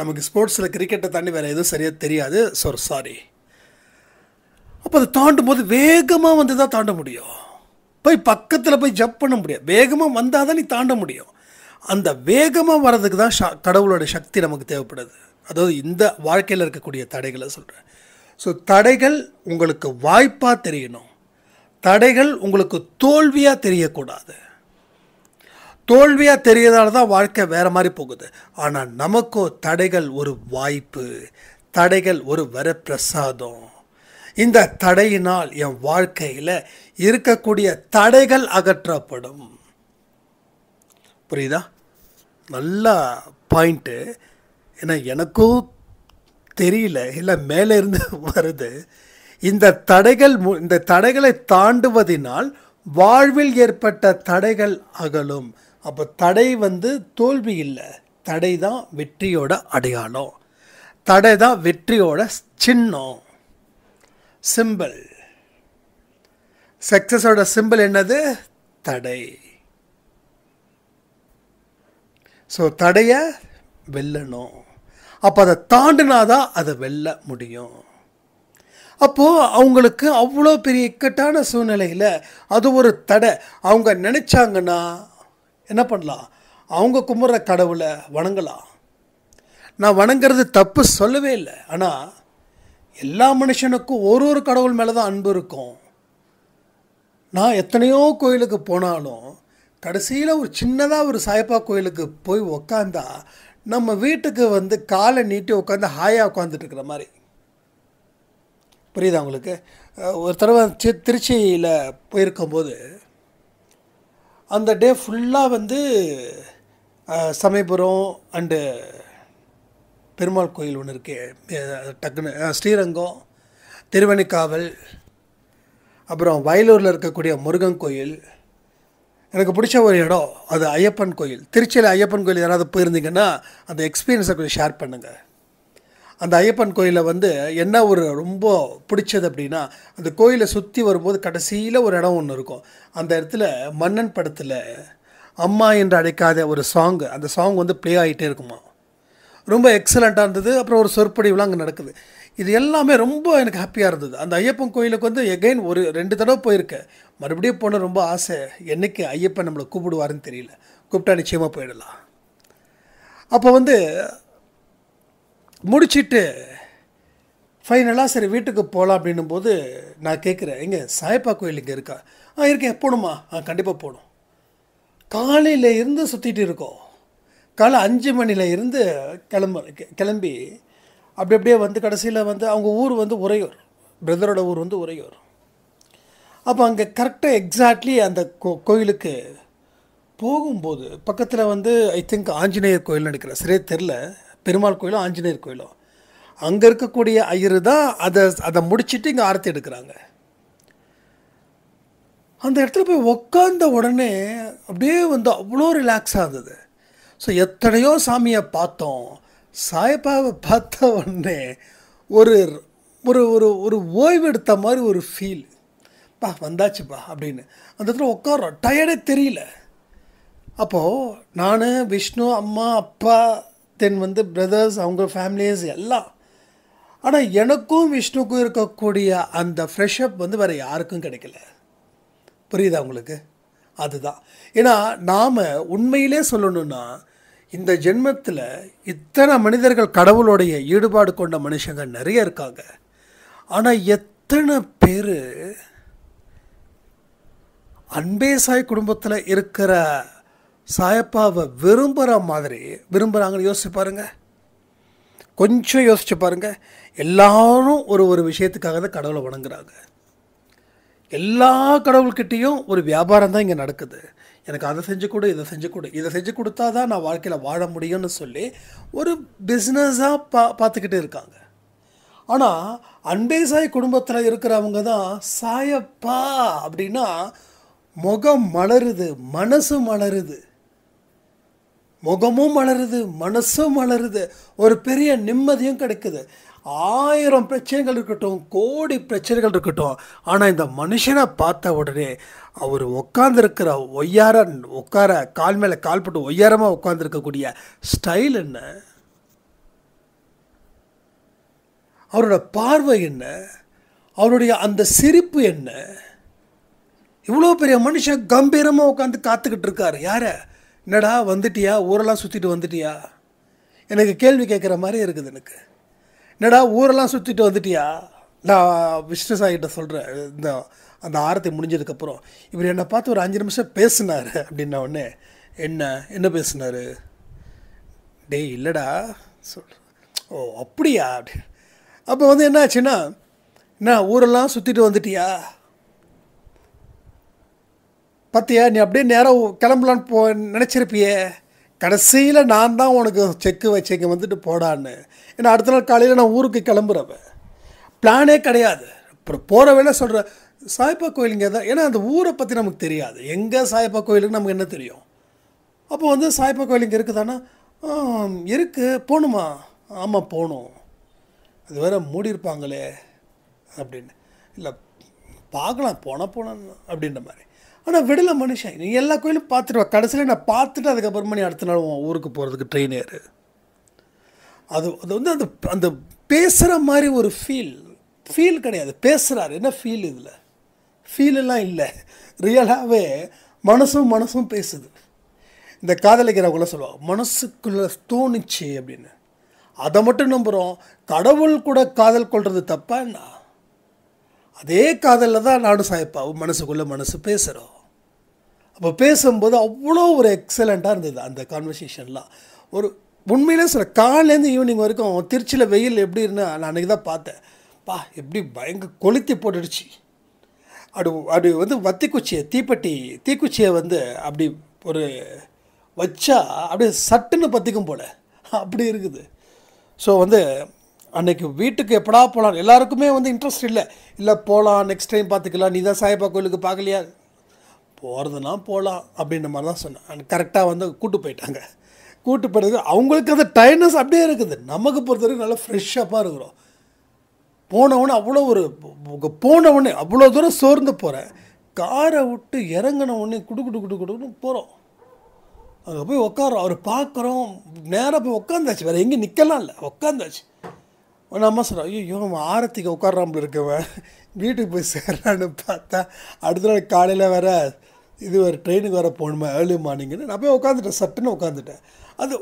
நமக்கு ஸ்போர்ட்ஸில் கிரிக்கெட்டை தாண்டி வேறு எதுவும் சரியாக தெரியாது ஸோ சாரி அப்போ அதை தாண்டும் போது வேகமாக வந்து தான் தாண்ட முடியும் போய் பக்கத்தில் போய் ஜப் பண்ண முடியாது வேகமாக வந்தால் தான் நீ தாண்ட முடியும் அந்த வேகமாக வர்றதுக்கு தான் ஷ கடவுளோட சக்தி நமக்கு தேவைப்படுது அதாவது இந்த வாழ்க்கையில் இருக்கக்கூடிய தடைகளை சொல்கிறேன் ஸோ தடைகள் உங்களுக்கு வாய்ப்பாக தெரியணும் தடைகள் உங்களுக்கு தோல்வியாக தெரியக்கூடாது தோல்வியாக தெரியறதால தான் வாழ்க்கை வேறு மாதிரி போகுது ஆனால் நமக்கோ தடைகள் ஒரு வாய்ப்பு தடைகள் ஒரு வரப்பிரசாதம் இந்த தடையினால் என் வாழ்க்கையில் இருக்கக்கூடிய தடைகள் அகற்றப்படும் புரியுதா நல்ல பாயிண்ட்டு ஏன்னா எனக்கும் தெரியல இல்லை மேலேருந்து வருது இந்த தடைகள் இந்த தடைகளை தாண்டுவதினால் வாழ்வில் ஏற்பட்ட தடைகள் அகலும் அப்போ தடை வந்து தோல்வி இல்லை தடை தான் வெற்றியோட அடையாளம் தடை தான் வெற்றியோட சின்னம் சிம்பிள் சக்சஸோட சிம்பிள் என்னது தடை ஸோ தடையை வெல்லணும் அப்போ அதை தாண்டினாதான் அதை வெல்ல முடியும் அப்போது அவங்களுக்கு அவ்வளோ பெரிய இக்கட்டான சூழ்நிலையில் அது ஒரு தடை அவங்க நினச்சாங்கன்னா என்ன பண்ணலாம் அவங்க கும்பிட்ற கடவுளை வணங்கலாம் நான் வணங்குறது தப்பு சொல்லவே இல்லை ஆனால் எல்லா மனுஷனுக்கும் ஒரு ஒரு கடவுள் மேலே தான் அன்பு இருக்கும் நான் எத்தனையோ கோயிலுக்கு போனாலும் கடைசியில் ஒரு சின்னதாக ஒரு சாய்ப்பா கோயிலுக்கு போய் உக்காந்தா நம்ம வீட்டுக்கு வந்து காலை நீட்டி உட்காந்து ஹாயாக உட்காந்துட்டுருக்குற மாதிரி புரியுதா உங்களுக்கு ஒரு தடவை திருச்சியில் போயிருக்கும்போது அந்த டே ஃபுல்லாக வந்து சமயபுரம் அண்டு பெருமாள் கோயில் ஒன்று இருக்குது டக்குன்னு ஸ்ரீரங்கம் திருவணிக்காவல் அப்புறம் வயலூரில் இருக்கக்கூடிய முருகன் கோயில் எனக்கு பிடிச்ச ஒரு இடம் அது ஐயப்பன் கோயில் திருச்சியில் ஐயப்பன் கோயில் யாராவது போயிருந்தீங்கன்னா அந்த எக்ஸ்பீரியன்ஸை கொஞ்சம் ஷேர் பண்ணுங்கள் அந்த ஐயப்பன் கோயிலில் வந்து என்ன ஒரு ரொம்ப பிடிச்சது அப்படின்னா அந்த கோயிலை சுற்றி வரும்போது கடைசியில் ஒரு இடம் ஒன்று இருக்கும் அந்த இடத்துல மன்னன் படத்தில் அம்மா என்று அழைக்காத ஒரு சாங்கு அந்த சாங் வந்து ப்ளே ஆகிட்டே இருக்குமா ரொம்ப எக்ஸலண்ட்டாக இருந்தது அப்புறம் ஒரு சொற்பொழிவுலாம் அங்கே நடக்குது இது எல்லாமே ரொம்ப எனக்கு ஹாப்பியாக இருந்தது அந்த ஐயப்பன் கோயிலுக்கு வந்து எகைன் ஒரு ரெண்டு தடவை போயிருக்கேன் மறுபடியும் போன ரொம்ப ஆசை என்றைக்கு ஐயப்பன் நம்மளை கூப்பிடுவாருன்னு தெரியல கூப்பிட்டா நிச்சயமாக போயிடலாம் அப்போ வந்து முடிச்சுட்டு ஃபைனலாக சரி வீட்டுக்கு போகலாம் அப்படின்னும் போது நான் கேட்குறேன் எங்கே சாயப்பா கோயில் இங்கே இருக்கா ஆ இருக்கேன் போகணுமா ஆ கண்டிப்பாக போகணும் காலையில் இருந்து சுற்றிட்டு இருக்கோம் காலை அஞ்சு மணியில் இருந்து கிளம்பு கிளம்பி அப்படி அப்படியே வந்து கடைசியில் வந்து அவங்க ஊர் வந்து உறையூர் பிரதரோட ஊர் வந்து உறையூர் அப்போ அங்கே கரெக்டாக எக்ஸாக்ட்லி அந்த கோ கோயிலுக்கு போகும்போது பக்கத்தில் வந்து ஐ திங்க் ஆஞ்சநேயர் கோயில் நினைக்கிறேன் சரியே தெரில பெருமாள் கோயிலும் ஆஞ்சநேயர் கோயிலும் அங்கே இருக்கக்கூடிய ஐயர் தான் அதை அதை முடிச்சுட்டு இங்கே ஆரத்தி எடுக்கிறாங்க அந்த இடத்துல போய் உக்காந்த உடனே அப்படியே வந்து அவ்வளோ ரிலாக்ஸாக இருந்தது ஸோ எத்தனையோ சாமியை பார்த்தோம் சாய்பாவை பார்த்த உடனே ஒரு ஒரு ஒரு ஒரு எடுத்த மாதிரி ஒரு ஃபீல் பா வந்தாச்சுப்பா அப்படின்னு அந்த இடத்துல உட்காரோம் டயர்டே தெரியல அப்போது நான் விஷ்ணு அம்மா அப்பா தென் வந்து பிரதர்ஸ் அவங்க ஃபேமிலிஸ் எல்லாம் ஆனால் எனக்கும் விஷ்ணுக்கும் இருக்கக்கூடிய அந்த ஃப்ரெஷ்அப் வந்து வேறு யாருக்கும் கிடைக்கல புரியுதா உங்களுக்கு அதுதான் ஏன்னா நாம் உண்மையிலே சொல்லணுன்னா இந்த ஜென்மத்தில் இத்தனை மனிதர்கள் கடவுளுடைய ஈடுபாடு கொண்ட மனுஷங்க நிறைய இருக்காங்க ஆனால் எத்தனை பேர் அன்பே சாய் குடும்பத்தில் இருக்கிற சாயப்பாவை விரும்புகிற மாதிரி விரும்புகிறாங்கன்னு யோசிச்சு பாருங்கள் கொஞ்சம் யோசிச்சு பாருங்கள் எல்லாரும் ஒரு ஒரு விஷயத்துக்காக தான் கடவுளை வணங்குறாங்க எல்லா கடவுள்கிட்டேயும் ஒரு வியாபாரம் தான் இங்கே நடக்குது எனக்கு அதை செஞ்சு கொடு இதை செஞ்சு கொடு இதை செஞ்சு கொடுத்தா தான் நான் வாழ்க்கையில் வாழ முடியும்னு சொல்லி ஒரு பிஸ்னஸாக பா பார்த்துக்கிட்டு இருக்காங்க ஆனால் அன்பே சாய் குடும்பத்தில் இருக்கிறவங்க தான் சாயப்பா அப்படின்னா முகம் மலருது மனசு மலருது முகமும் மலருது மனசும் மலருது ஒரு பெரிய நிம்மதியும் கிடைக்குது ஆயிரம் பிரச்சனைகள் இருக்கட்டும் கோடி பிரச்சனைகள் இருக்கட்டும் ஆனால் இந்த மனுஷனை பார்த்த உடனே அவர் உட்காந்துருக்கிற ஒய்யார உட்கார கால் மேலே கால் போட்டு ஒய்யாரமாக உட்காந்துருக்கக்கூடிய ஸ்டைல் என்ன அவரோட பார்வை என்ன அவருடைய அந்த சிரிப்பு என்ன இவ்வளோ பெரிய மனுஷன் கம்பீரமாக உட்காந்து காத்துக்கிட்டு இருக்கார் யார் என்னடா வந்துட்டியா ஊரெல்லாம் சுற்றிட்டு வந்துட்டியா எனக்கு கேள்வி கேட்குற மாதிரி இருக்குது எனக்கு என்னடா ஊரெல்லாம் சுற்றிட்டு வந்துட்டியா நான் விஷ்ணு சாய்கிட்ட சொல்கிறேன் இந்த அந்த ஆரத்தை முடிஞ்சதுக்கப்புறம் இவர் என்னை பார்த்து ஒரு அஞ்சு நிமிஷம் பேசினார் அப்படின்ன உடனே என்ன என்ன பேசினார் டேய் இல்லைடா சொல் ஓ அப்படியா அப்படி அப்போ வந்து என்ன ஆச்சுன்னா என்ன ஊரெல்லாம் சுற்றிட்டு வந்துட்டியா பார்த்தியா நீ அப்படியே நேரம் கிளம்பலான்னு போ நினச்சிருப்பியே கடைசியில் நான் தான் உனக்கு செக்கு வச்சுக்க வந்துட்டு போடான்னு ஏன்னா அடுத்த நாள் காலையில் நான் ஊருக்கு கிளம்புறவன் பிளானே கிடையாது அப்புறம் போகிற வேலை சொல்கிற சாய்ப்பா கோயில் இங்கே தான் ஏன்னா அந்த ஊரை பற்றி நமக்கு தெரியாது எங்கே சாய்ப்பா கோயிலுக்கு நமக்கு என்ன தெரியும் அப்போ வந்து சாய்ப்பா கோயில் இங்கே இருக்குதானா இருக்குது போகணுமா ஆமாம் போகணும் அது வேறு மூடியிருப்பாங்களே அப்படின்னு இல்லை பார்க்கலாம் போனால் போனேன் அப்படின்ற மாதிரி ஆனால் விடல மனுஷன் நீ எல்லா கோயிலும் பார்த்துட்டு கடைசியில் நான் பார்த்துட்டு அதுக்கப்புறமா நீ அடுத்த நாள் ஊருக்கு போகிறதுக்கு ட்ரெயின் ஏறு அது அது வந்து அந்த அந்த பேசுகிற மாதிரி ஒரு ஃபீல் ஃபீல் கிடையாது பேசுகிறாரு என்ன ஃபீல் இதில் ஃபீலெல்லாம் இல்லை ரியலாகவே மனசும் மனசும் பேசுது இந்த காதலிக்கிறவங்களாம் சொல்லுவாள் மனசுக்குள்ளே தோணுச்சு அப்படின்னு அதை மட்டும் நம்புகிறோம் கடவுள் கூட காதல் கொள்வது தப்பா என்ன அதே காதலில் தான் நானும் சாய்ப்பாவும் மனசுக்குள்ளே மனசு பேசுகிறோம் அப்போ பேசும்போது அவ்வளோ ஒரு எக்ஸலண்ட்டாக இருந்தது அந்த கான்வர்சேஷன்லாம் ஒரு உண்மையிலே சொல்ல காலையிலேருந்து ஈவினிங் வரைக்கும் திருச்சியில் வெயில் எப்படி இருந்தால் நான் அன்றைக்கி தான் பார்த்தேன் பா எப்படி பயங்கர கொளுத்தி போட்டுடுச்சு அப்படி அப்படி வந்து வத்திக்குச்சியை தீப்பெட்டி தீக்குச்சியை வந்து அப்படி ஒரு வச்சா அப்படியே சட்டுன்னு பற்றிக்கும் போல அப்படி இருக்குது ஸோ வந்து அன்றைக்கி வீட்டுக்கு எப்படா போகலாம் எல்லாருக்குமே வந்து இன்ட்ரெஸ்ட் இல்லை இல்லை போகலாம் நெக்ஸ்ட் டைம் பார்த்துக்கலாம் நீ தான் சாயப்பா கோயிலுக்கு பார்க்கலையா போகிறதுனா போகலாம் அப்படின்ற மாதிரி தான் சொன்னேன் கரெக்டாக வந்து கூட்டு போயிட்டாங்க கூட்டு போயிட்டதுக்கு அவங்களுக்கு அந்த டைனஸ் அப்படியே இருக்குது நமக்கு பொறுத்தவரைக்கும் நல்லா ஃப்ரெஷ்ஷப்பாக இருக்கிறோம் போனவொன்னே அவ்வளோ ஒரு போனவொடனே அவ்வளோ தூரம் சோர்ந்து போகிறேன் காரை விட்டு உடனே குடு குடு குடு குடுன்னு போகிறோம் அங்கே போய் உட்காரோம் அவர் பார்க்குறோம் நேராக போய் உட்காந்தாச்சு வேறு எங்கேயும் நிற்கலாம் இல்லை உட்காந்தாச்சு ஒன்று அம்மா சொல்கிறேன் ஐயோ இவன் ஆரத்திக்கு உட்காராமல் இருக்கவன் வீட்டுக்கு போய் சேரலான்னு பார்த்தா அடுத்த நாள் காலையில் வேற இது ஒரு ட்ரெயினுக்கு வேறு போகணுமா ஏர்லி மார்னிங்னு நான் போய் உட்காந்துட்டேன் சட்டுன்னு உட்காந்துட்டேன் அது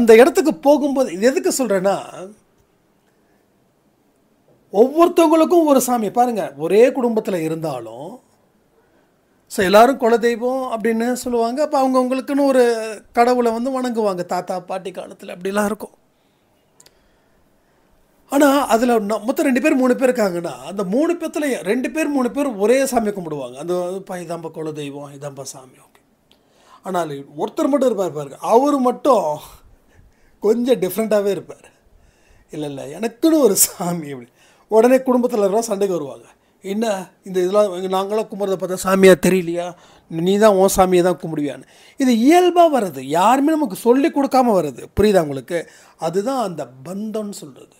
அந்த இடத்துக்கு போகும்போது இது எதுக்கு சொல்கிறேன்னா ஒவ்வொருத்தவங்களுக்கும் ஒரு சாமி பாருங்கள் ஒரே குடும்பத்தில் இருந்தாலும் ஸோ எல்லோரும் குலதெய்வம் அப்படின்னு சொல்லுவாங்க அப்போ அவங்கவுங்களுக்குன்னு ஒரு கடவுளை வந்து வணங்குவாங்க தாத்தா பாட்டி காலத்தில் அப்படிலாம் இருக்கும் ஆனால் அதில் மொத்தம் ரெண்டு பேர் மூணு பேர் இருக்காங்கன்னா அந்த மூணு பேர்த்தில் ரெண்டு பேர் மூணு பேர் ஒரே சாமி கும்பிடுவாங்க அந்த இதாம்பா குலதெய்வம் இதாம்பா சாமி ஓகே ஆனால் ஒருத்தர் மட்டும் இருப்பார் பாருங்க அவர் மட்டும் கொஞ்சம் டிஃப்ரெண்ட்டாகவே இருப்பார் இல்லை இல்லை எனக்குன்னு ஒரு சாமி அப்படி உடனே குடும்பத்தில் இருக்கிற சண்டைக்கு வருவாங்க என்ன இந்த இதெல்லாம் நாங்களாம் கும்பிட்றத பார்த்தா சாமியாக தெரியலையா நீ தான் ஓ சாமியை தான் கும்பிடுவியான்னு இது இயல்பாக வர்றது யாருமே நமக்கு சொல்லி கொடுக்காம வர்றது புரியுதா உங்களுக்கு அதுதான் அந்த பந்தம்னு சொல்கிறது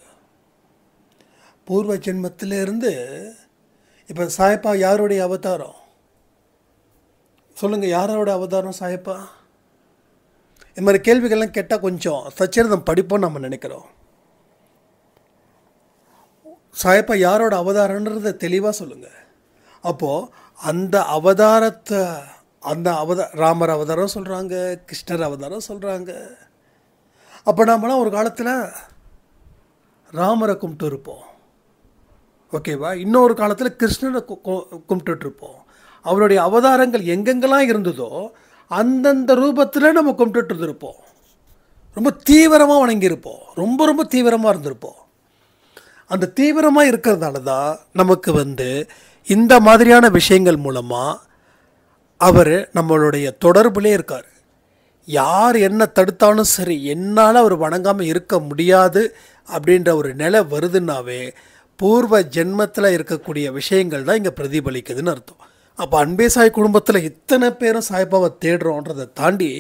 பூர்வ ஜென்மத்திலேருந்து இப்போ சாயப்பா யாருடைய அவதாரம் சொல்லுங்கள் யாரோட அவதாரம் சாயப்பா இது மாதிரி கேள்விகள்லாம் கேட்டால் கொஞ்சம் சச்சரிதம் படிப்போம் நம்ம நினைக்கிறோம் சாயப்பா யாரோட அவதாரன்றத தெளிவாக சொல்லுங்கள் அப்போது அந்த அவதாரத்தை அந்த அவத ராமர் அவதாரம் சொல்கிறாங்க கிருஷ்ணர் அவதாரம் சொல்கிறாங்க அப்போ நாமலாம் ஒரு காலத்தில் ராமரை கும்பிட்டு இருப்போம் ஓகேவா இன்னொரு காலத்தில் கிருஷ்ணனை கும்பிட்டுட்ருப்போம் அவருடைய அவதாரங்கள் எங்கெங்கெல்லாம் இருந்ததோ அந்தந்த ரூபத்தில் நம்ம கும்பிட்டுட்டு இருந்திருப்போம் ரொம்ப தீவிரமாக வணங்கியிருப்போம் ரொம்ப ரொம்ப தீவிரமாக இருந்திருப்போம் அந்த தீவிரமாக இருக்கிறதால தான் நமக்கு வந்து இந்த மாதிரியான விஷயங்கள் மூலமாக அவர் நம்மளுடைய தொடர்புலே இருக்கார் யார் என்ன தடுத்தாலும் சரி என்னால் அவர் வணங்காமல் இருக்க முடியாது அப்படின்ற ஒரு நிலை வருதுன்னாவே பூர்வ ஜென்மத்தில் இருக்கக்கூடிய விஷயங்கள் தான் இங்கே பிரதிபலிக்குதுன்னு அர்த்தம் அப்போ அன்பே சாய் குடும்பத்தில் இத்தனை பேரும் சாய்பாவை தேடுறோன்றதை தாண்டி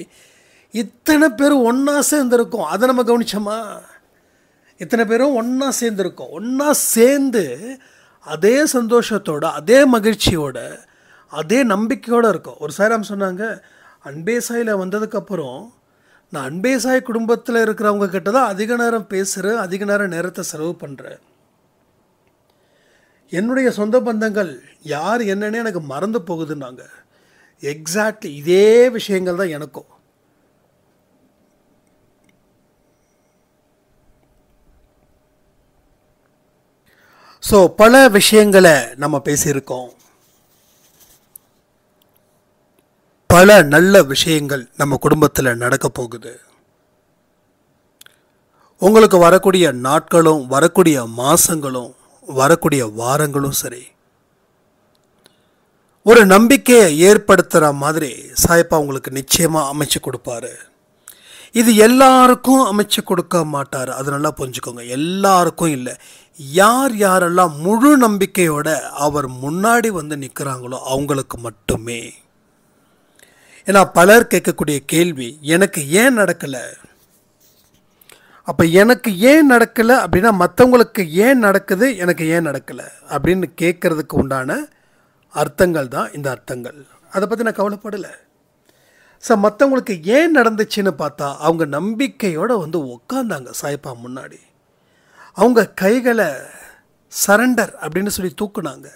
இத்தனை பேர் ஒன்றா சேர்ந்துருக்கோம் அதை நம்ம கவனிச்சோமா இத்தனை பேரும் ஒன்றா சேர்ந்துருக்கோம் ஒன்றா சேர்ந்து அதே சந்தோஷத்தோட அதே மகிழ்ச்சியோட அதே நம்பிக்கையோடு இருக்கும் ஒரு சாராம் சொன்னாங்க அன்பே சாயில் வந்ததுக்கப்புறம் நான் அன்பே சாய் குடும்பத்தில் இருக்கிறவங்க கிட்ட தான் அதிக நேரம் பேசுகிறேன் அதிக நேரம் நேரத்தை செலவு பண்ணுறேன் என்னுடைய சொந்த பந்தங்கள் யார் என்னன்னே எனக்கு மறந்து போகுதுன்னாங்க எக்ஸாக்ட்லி இதே விஷயங்கள் தான் எனக்கும் ஸோ பல விஷயங்களை நம்ம பேசியிருக்கோம் பல நல்ல விஷயங்கள் நம்ம குடும்பத்தில் நடக்க போகுது உங்களுக்கு வரக்கூடிய நாட்களும் வரக்கூடிய மாதங்களும் வரக்கூடிய வாரங்களும் சரி ஒரு நம்பிக்கையை ஏற்படுத்துகிற மாதிரி சாய்ப்பா உங்களுக்கு நிச்சயமாக அமைச்சு கொடுப்பாரு இது எல்லாருக்கும் அமைச்சு கொடுக்க மாட்டார் அது நல்லா புரிஞ்சுக்கோங்க எல்லாருக்கும் இல்லை யார் யாரெல்லாம் முழு நம்பிக்கையோட அவர் முன்னாடி வந்து நிற்கிறாங்களோ அவங்களுக்கு மட்டுமே ஏன்னா பலர் கேட்கக்கூடிய கேள்வி எனக்கு ஏன் நடக்கலை அப்போ எனக்கு ஏன் நடக்கலை அப்படின்னா மற்றவங்களுக்கு ஏன் நடக்குது எனக்கு ஏன் நடக்கலை அப்படின்னு கேட்குறதுக்கு உண்டான அர்த்தங்கள் தான் இந்த அர்த்தங்கள் அதை பற்றி நான் கவலைப்படலை ஸோ மற்றவங்களுக்கு ஏன் நடந்துச்சுன்னு பார்த்தா அவங்க நம்பிக்கையோடு வந்து உக்காந்தாங்க சாய்ப்பா முன்னாடி அவங்க கைகளை சரண்டர் அப்படின்னு சொல்லி தூக்குனாங்க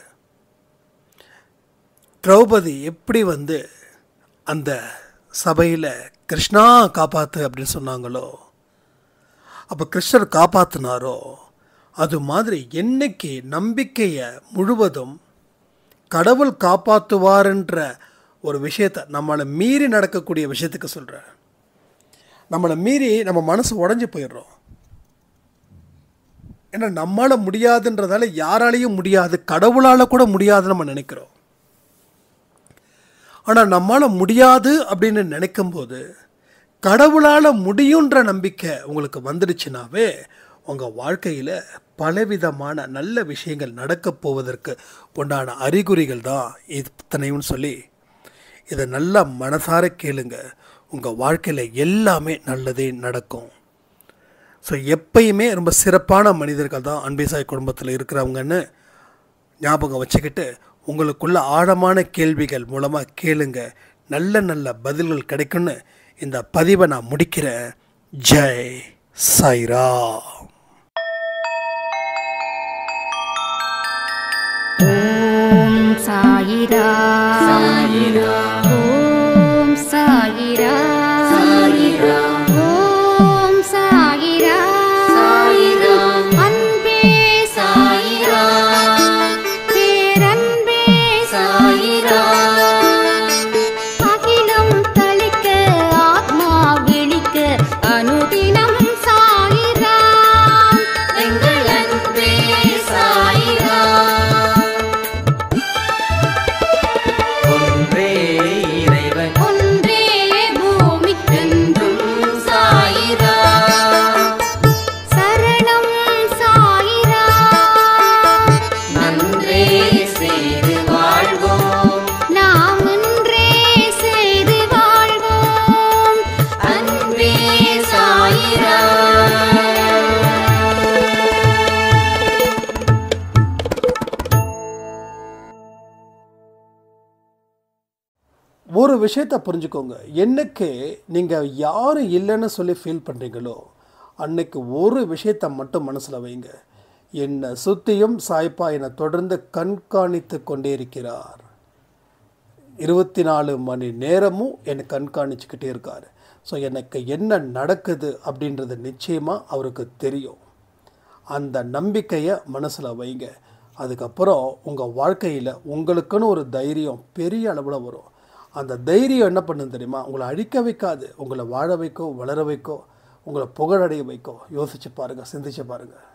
திரௌபதி எப்படி வந்து அந்த சபையில் கிருஷ்ணா காப்பாற்று அப்படின்னு சொன்னாங்களோ அப்போ கிருஷ்ணர் காப்பாற்றினாரோ அது மாதிரி என்னைக்கு நம்பிக்கையை முழுவதும் கடவுள் காப்பாற்றுவார்ன்ற ஒரு விஷயத்தை நம்மளை மீறி நடக்கக்கூடிய விஷயத்துக்கு சொல்கிறார் நம்மளை மீறி நம்ம மனசு உடஞ்சி போயிடுறோம் ஏன்னா நம்மளால் முடியாதுன்றதால யாராலையும் முடியாது கடவுளால் கூட முடியாதுன்னு நம்ம நினைக்கிறோம் ஆனால் நம்மளால் முடியாது அப்படின்னு நினைக்கும்போது கடவுளால் முடியுன்ற நம்பிக்கை உங்களுக்கு வந்துடுச்சுனாவே உங்கள் வாழ்க்கையில் பலவிதமான நல்ல விஷயங்கள் நடக்கப் போவதற்கு உண்டான அறிகுறிகள் தான் இத்தனையும் சொல்லி இதை நல்லா மனசார கேளுங்க உங்கள் வாழ்க்கையில் எல்லாமே நல்லதே நடக்கும் ஸோ எப்பயுமே ரொம்ப சிறப்பான மனிதர்கள் தான் அன்பேசாய் குடும்பத்தில் இருக்கிறவங்கன்னு ஞாபகம் வச்சுக்கிட்டு உங்களுக்குள்ள ஆழமான கேள்விகள் மூலமாக கேளுங்க நல்ல நல்ல பதில்கள் கிடைக்கும்னு இந்த பதிவை நான் முடிக்கிறேன் ஜெய் சாய்ரா சாயிரா சாயிரா விஷயத்த புரிஞ்சுக்கோங்க என்னைக்கு நீங்கள் யாரும் இல்லைன்னு சொல்லி ஃபீல் பண்ணுறீங்களோ அன்னைக்கு ஒரு விஷயத்தை மட்டும் மனசில் வைங்க என்னை சுற்றியும் சாய்ப்பா என்னை தொடர்ந்து கண்காணித்து கொண்டே இருக்கிறார் இருபத்தி நாலு மணி நேரமும் என்னை கண்காணிச்சுக்கிட்டே இருக்கார் ஸோ எனக்கு என்ன நடக்குது அப்படின்றது நிச்சயமாக அவருக்கு தெரியும் அந்த நம்பிக்கையை மனசில் வைங்க அதுக்கப்புறம் உங்கள் வாழ்க்கையில் உங்களுக்குன்னு ஒரு தைரியம் பெரிய அளவில் வரும் அந்த தைரியம் என்ன பண்ணுன்னு தெரியுமா உங்களை அழிக்க வைக்காது உங்களை வாழ வைக்கோ வளர வைக்கோ உங்களை புகழடைய வைக்கோ யோசிச்சு பாருங்கள் சிந்திச்சு பாருங்கள்